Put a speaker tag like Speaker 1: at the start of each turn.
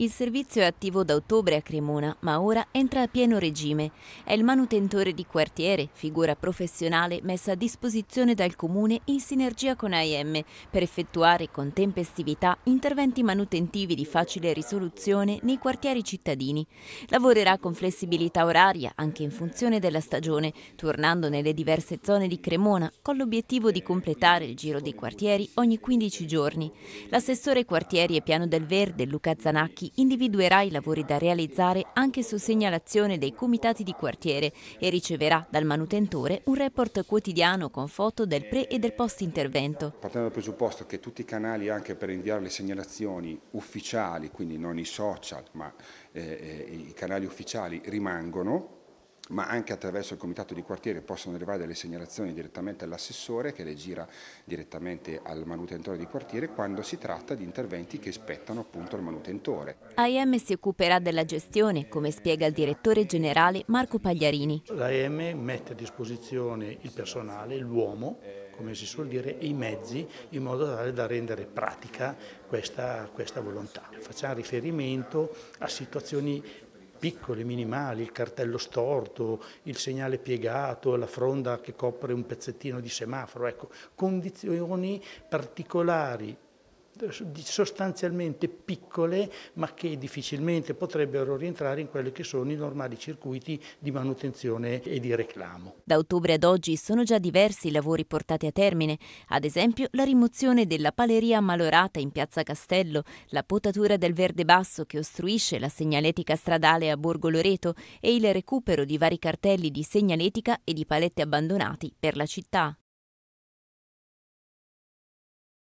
Speaker 1: Il servizio è attivo da ottobre a Cremona, ma ora entra a pieno regime. È il manutentore di quartiere, figura professionale messa a disposizione dal comune in sinergia con AIM per effettuare con tempestività interventi manutentivi di facile risoluzione nei quartieri cittadini. Lavorerà con flessibilità oraria anche in funzione della stagione, tornando nelle diverse zone di Cremona con l'obiettivo di completare il giro dei quartieri ogni 15 giorni. L'assessore quartieri e piano del verde Luca Zanacchi individuerà i lavori da realizzare anche su segnalazione dei comitati di quartiere e riceverà dal manutentore un report quotidiano con foto del pre e del post intervento.
Speaker 2: Partendo dal presupposto che tutti i canali anche per inviare le segnalazioni ufficiali, quindi non i social ma eh, eh i canali ufficiali rimangono, ma anche attraverso il comitato di quartiere possono arrivare delle segnalazioni direttamente all'assessore che le gira direttamente al manutentore di quartiere quando si tratta di interventi che spettano appunto al manutentore.
Speaker 1: AIM si occuperà della gestione, come spiega il direttore generale Marco Pagliarini.
Speaker 3: L'AIM mette a disposizione il personale, l'uomo, come si suol dire, e i mezzi in modo tale da rendere pratica questa, questa volontà. Facciamo riferimento a situazioni piccole, minimali, il cartello storto, il segnale piegato, la fronda che copre un pezzettino di semaforo, ecco, condizioni particolari sostanzialmente piccole ma che difficilmente potrebbero rientrare in quelli che sono i normali circuiti
Speaker 1: di manutenzione e di reclamo. Da ottobre ad oggi sono già diversi i lavori portati a termine, ad esempio la rimozione della paleria malorata in piazza Castello, la potatura del verde basso che ostruisce la segnaletica stradale a Borgo Loreto e il recupero di vari cartelli di segnaletica e di paletti abbandonati per la città.